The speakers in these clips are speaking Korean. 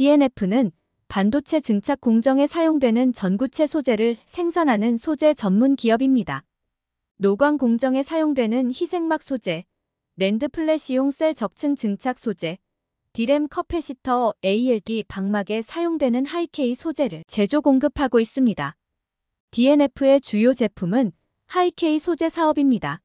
DNF는 반도체 증착 공정에 사용되는 전구체 소재를 생산하는 소재 전문 기업입니다. 노광 공정에 사용되는 희생막 소재, 랜드 플래시용 셀 적층 증착 소재, 디램 커패시터 ALD 방막에 사용되는 하이케이 소재를 제조 공급하고 있습니다. DNF의 주요 제품은 하이케이 소재 사업입니다.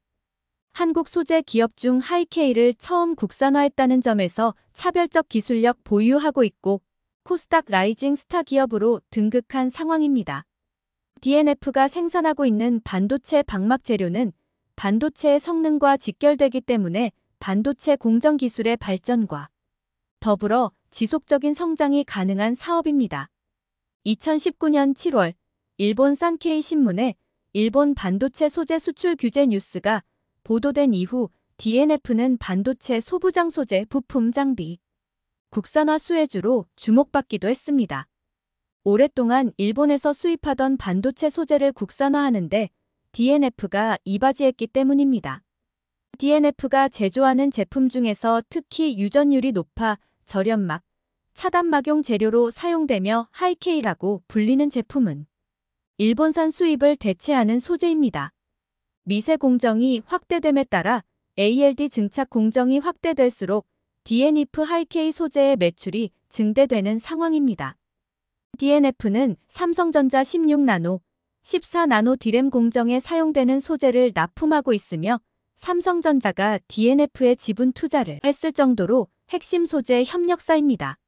한국 소재 기업 중 하이케이를 처음 국산화했다는 점에서 차별적 기술력 보유하고 있고 코스닥 라이징 스타 기업으로 등극한 상황입니다. DNF가 생산하고 있는 반도체 방막 재료는 반도체의 성능과 직결되기 때문에 반도체 공정 기술의 발전과 더불어 지속적인 성장이 가능한 사업입니다. 2019년 7월 일본 산케이 신문에 일본 반도체 소재 수출 규제 뉴스가 보도된 이후 DNF는 반도체 소부장 소재 부품 장비, 국산화 수혜주로 주목받기도 했습니다. 오랫동안 일본에서 수입하던 반도체 소재를 국산화하는데 DNF가 이바지했기 때문입니다. DNF가 제조하는 제품 중에서 특히 유전율이 높아 저렴막, 차단막용 재료로 사용되며 하이케이라고 불리는 제품은 일본산 수입을 대체하는 소재입니다. 미세 공정이 확대됨에 따라 ALD 증착 공정이 확대될수록 DNF 하이케이 소재의 매출이 증대되는 상황입니다. DNF는 삼성전자 16나노, 14나노 디램 공정에 사용되는 소재를 납품하고 있으며 삼성전자가 DNF의 지분 투자를 했을 정도로 핵심 소재 협력사입니다.